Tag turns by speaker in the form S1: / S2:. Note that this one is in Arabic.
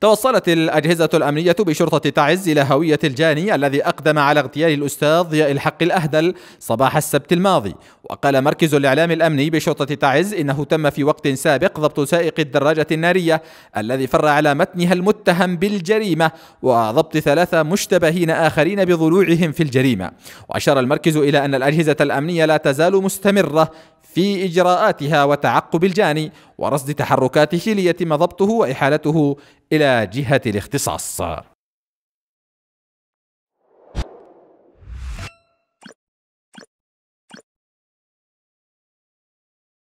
S1: توصلت الأجهزة الأمنية بشرطة تعز إلى هوية الجاني الذي أقدم على اغتيال الأستاذ ضياء الحق الأهدل صباح السبت الماضي وقال مركز الإعلام الأمني بشرطة تعز إنه تم في وقت سابق ضبط سائق الدراجة النارية الذي فر على متنها المتهم بالجريمة وضبط ثلاثة مشتبهين آخرين بضلوعهم في الجريمة وأشار المركز إلى أن الأجهزة الأمنية لا تزال مستمرة في إجراءاتها وتعقب الجاني ورصد تحركات ليتم ما ضبطه وإحالته إلى جهة الاختصاص